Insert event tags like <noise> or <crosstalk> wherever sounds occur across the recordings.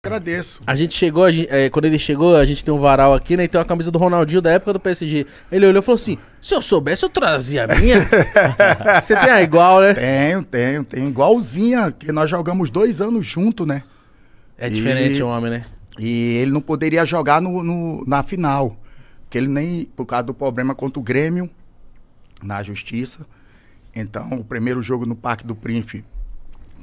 Agradeço. A gente chegou, a gente, é, quando ele chegou, a gente tem um varal aqui, né? E tem uma camisa do Ronaldinho da época do PSG. Ele olhou e falou assim: se eu soubesse, eu trazia a minha. <laughs> Você tem a igual, né? Tenho, tenho, tenho. Igualzinha, que nós jogamos dois anos junto, né? É diferente o um homem, né? E ele não poderia jogar no, no, na final. Porque ele nem, por causa do problema contra o Grêmio, na justiça. Então, o primeiro jogo no Parque do Príncipe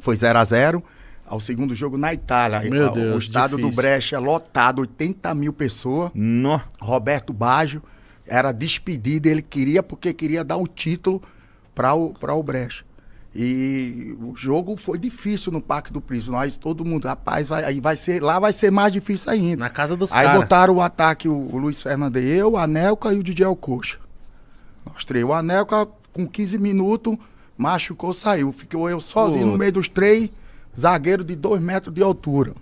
foi 0 a 0 ao segundo jogo na Itália. Meu o Deus, estado difícil. do Brecha é lotado, 80 mil pessoas. No. Roberto Baggio era despedido, ele queria porque queria dar o título para o, pra o Brecha. E o jogo foi difícil no Parque do Príncipe. Nós, todo mundo, rapaz, vai, aí vai ser, lá vai ser mais difícil ainda. Na casa dos caras. Aí cara. botaram o ataque, o, o Luiz Fernandes, eu, a Anelca e o DJ Alcoxa. Nós três. O Anelca, com 15 minutos, machucou, saiu. Ficou eu sozinho no meio dos três. Zagueiro de 2 metros de altura.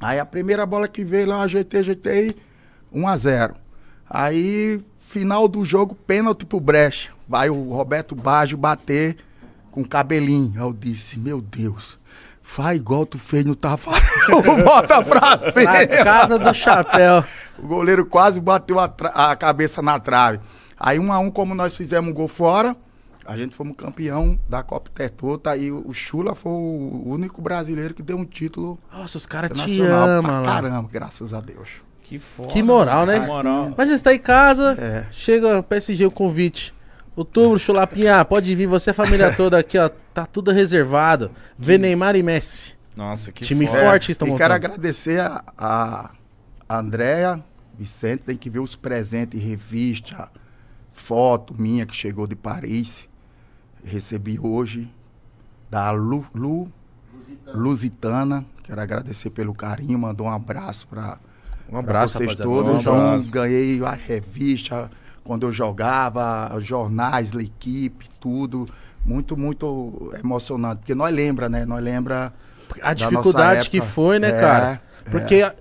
Aí a primeira bola que veio lá, ajeitei, ajeitei, 1 a 0 Aí, final do jogo, pênalti pro Brecht. Vai o Roberto Baggio bater com cabelinho. Aí eu disse, meu Deus, faz igual tu fez no Tafarel, <laughs> bota pra cima. Na casa do chapéu. o goleiro quase bateu a, a, cabeça na trave. Aí um a um, como nós fizemos um gol fora, a gente fomos campeão da Copa Tetota e tá o Chula foi o único brasileiro que deu um título. Nossa, os caras te amam, Caramba, graças a Deus. Que foda. Que moral, né? Que moral. Mas você está em casa, é. chega o PSG o convite. Outubro, Chulapinha, pode vir, você a família <laughs> toda aqui, ó. Tá tudo reservado. Vê que... Neymar e Messi. Nossa, que Time foda. forte é, estão e quero agradecer a, a Andréa, Vicente, tem que ver os presentes, revista, foto minha que chegou de Paris recebi hoje da Lu, Lu Lusitana. Lusitana. Quero agradecer pelo carinho, mandou um abraço para um abraço, pra vocês todos. Um abraço. Eu ganhei a revista quando eu jogava, jornais, a equipe, tudo. Muito, muito emocionante. Porque nós lembra, né? Nós lembra. A dificuldade que foi, né, é, cara? É. Porque é.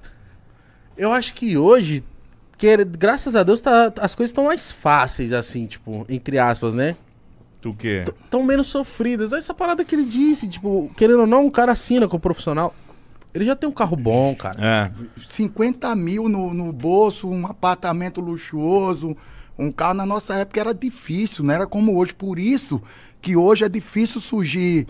eu acho que hoje, que, graças a Deus, tá, as coisas estão mais fáceis, assim, tipo, entre aspas, né? Do quê? tão menos sofridas. Essa parada que ele disse, tipo, querendo ou não, um cara assina com o profissional. Ele já tem um carro bom, cara. É. 50 mil no, no bolso, um apartamento luxuoso. Um carro na nossa época era difícil, não era como hoje. Por isso que hoje é difícil surgir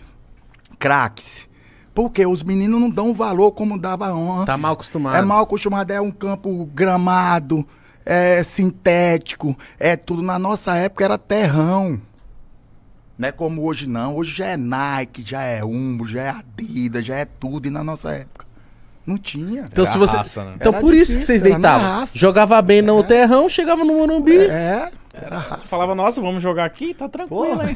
craques. Porque os meninos não dão valor como dava ontem. Tá mal acostumado. É mal acostumado, é um campo gramado, é sintético, é tudo. Na nossa época era terrão. Não é como hoje não. Hoje já é Nike, já é Umbro, já é Adidas, já é tudo. E na nossa época não tinha. Então, era se você... Raça, né? então era por difícil, isso que vocês deitavam. Jogava bem é. no terrão, chegava no Morumbi. É. Era raça. Falava, nossa, vamos jogar aqui, tá tranquilo, hein?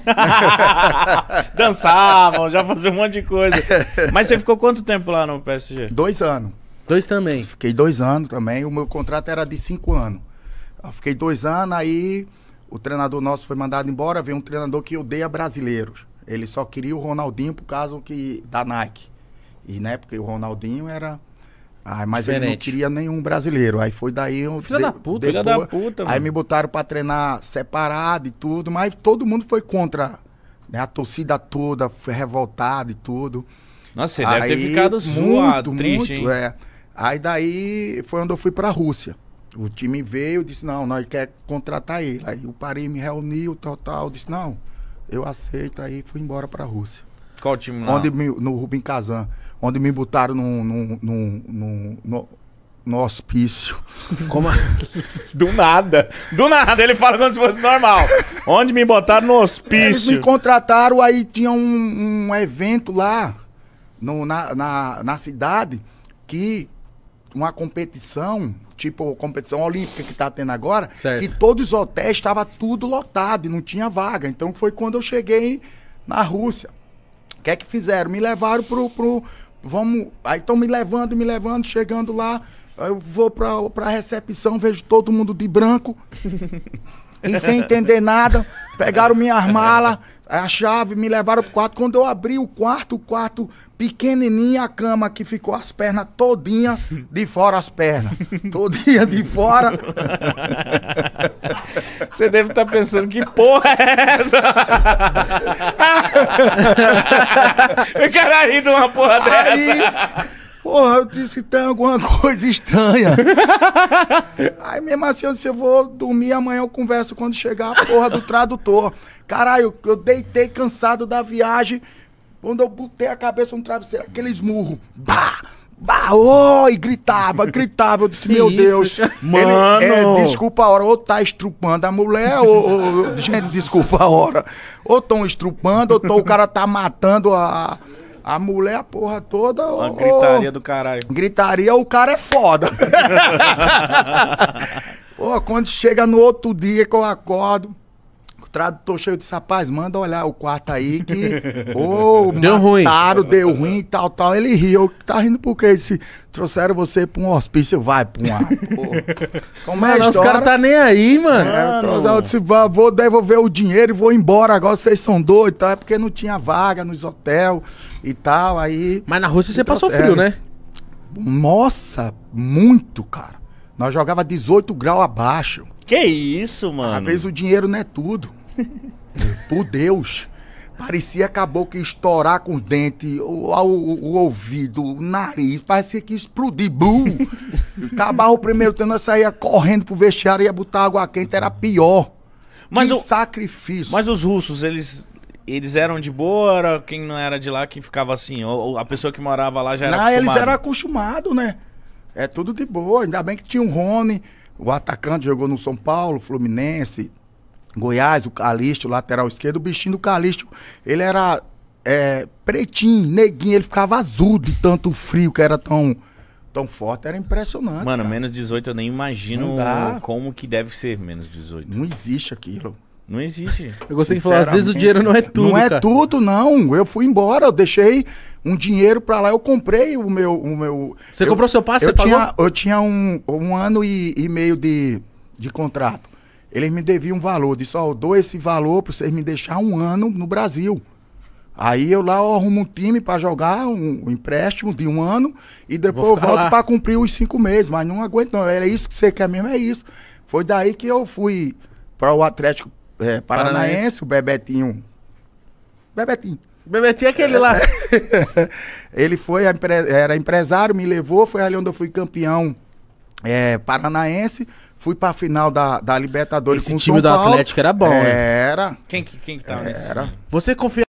<laughs> Dançavam, já fazia um monte de coisa. Mas você ficou quanto tempo lá no PSG? Dois anos. Dois também? Fiquei dois anos também. O meu contrato era de cinco anos. Eu fiquei dois anos, aí o treinador nosso foi mandado embora, veio um treinador que odeia brasileiros. Ele só queria o Ronaldinho por causa que, da Nike. E né, porque o Ronaldinho era. Ah, mas Diferente. ele não queria nenhum brasileiro. Aí foi daí eu. Filha de, da puta, depois, filha da puta, mano. Aí me botaram pra treinar separado e tudo, mas todo mundo foi contra. Né? A torcida toda foi revoltada e tudo. Nossa, você aí, deve ter ficado muito, muito, triste, hein? É. Aí daí foi onde eu fui pra Rússia. O time veio, disse, não, nós quer contratar ele. Aí o Paris me reuniu, total, disse, não, eu aceito, aí fui embora para a Rússia. Qual time lá? Onde me, no Rubem Kazan, onde me botaram num, num, num, num, no hospício. <laughs> Como é? Do nada. Do nada, ele fala como se fosse normal. Onde me botaram no hospício? Eles me contrataram, aí tinha um, um evento lá no, na, na, na cidade que uma competição tipo competição olímpica que está tendo agora, certo. que todos os hotéis estavam tudo lotado e não tinha vaga. Então foi quando eu cheguei na Rússia. O que é que fizeram? Me levaram pro. pro vamos. Aí estão me levando, me levando, chegando lá. Eu vou pra, pra recepção, vejo todo mundo de branco. <laughs> e sem entender nada, pegaram minhas malas, a chave, me levaram pro quarto. Quando eu abri o quarto, o quarto pequenininha, a cama que ficou as pernas todinha de fora as pernas. Todinha de fora. Você deve estar tá pensando, que porra é essa? <laughs> eu quero rir de uma porra dessa. Aí... Porra, eu disse que tem alguma <laughs> coisa estranha. <laughs> Aí mesmo assim, eu disse, eu vou dormir, amanhã eu converso quando chegar a porra do tradutor. Caralho, eu deitei cansado da viagem. Quando eu botei a cabeça no travesseiro, aquele esmurro. Bah! Bah, oh, e gritava, gritava. Eu disse, meu isso? Deus. Mano. <laughs> Ele, é, desculpa a hora, ou tá estrupando a mulher, ou, ou Gente, desculpa a hora. Ou tão estrupando, ou o cara tá matando a a mulher, a porra toda. Uma gritaria do caralho. Gritaria, o cara é foda. <laughs> Pô, quando chega no outro dia que eu acordo, tradutor chegou e disse, rapaz, manda olhar o quarto aí que oh, <laughs> deu mataram, ruim. deu ruim e tal, tal. Ele riu, tá rindo porque ele disse, trouxeram você pra um hospício, vai pra um <laughs> Como é que Os caras tá nem aí, mano. É, trouxeram, eu disse, vou devolver o dinheiro e vou embora, agora vocês são doidos, tal. É porque não tinha vaga nos hotéis e tal, aí... Mas na Rússia você passou frio, né? Nossa, muito, cara. Nós jogava 18 graus abaixo. Que isso, mano? Às vezes o dinheiro não é tudo. Por Deus! Parecia acabou que estourar com o dente o, o, o ouvido, o nariz, parecia que explodir, bum! Acabava o primeiro tempo, nós saía correndo pro vestiário, ia botar água quente, era pior. Mas que o, sacrifício. Mas os russos, eles eles eram de boa, era quem não era de lá que ficava assim, ou, a pessoa que morava lá já era não, eles eram acostumados, né? É tudo de boa, ainda bem que tinha um Rony, o atacante jogou no São Paulo, Fluminense, Goiás, o Calixto, lateral esquerdo, o bichinho do Calixto, ele era é, pretinho, neguinho, ele ficava azul de tanto frio que era tão, tão forte, era impressionante. Mano, cara. menos 18 eu nem imagino como que deve ser menos 18. Não existe aquilo. Não existe. Eu gostei de falar, às vezes o dinheiro não é tudo. Não é cara. tudo, não. Eu fui embora, eu deixei um dinheiro pra lá, eu comprei o meu. O meu você eu, comprou seu passe? Eu, você tinha, pagou? eu tinha um, um ano e, e meio de, de contrato. Eles me deviam um valor. Disse, ó, oh, eu dou esse valor para vocês me deixar um ano no Brasil. Aí eu lá eu arrumo um time para jogar, um, um, empréstimo de um ano, e depois eu volto para cumprir os cinco meses. Mas não aguento, não. Era é isso que você quer mesmo, é isso. Foi daí que eu fui para o Atlético é, Paranaense, Paranaense, o Bebetinho. Bebetinho. Bebetinho é aquele lá. <laughs> Ele foi, era empresário, me levou, foi ali onde eu fui campeão é, paranaense. Fui pra final da, da Libertadores Esse com o time do Atlético era bom, né? Era. Quem que quem que tava nesse Era. Você confia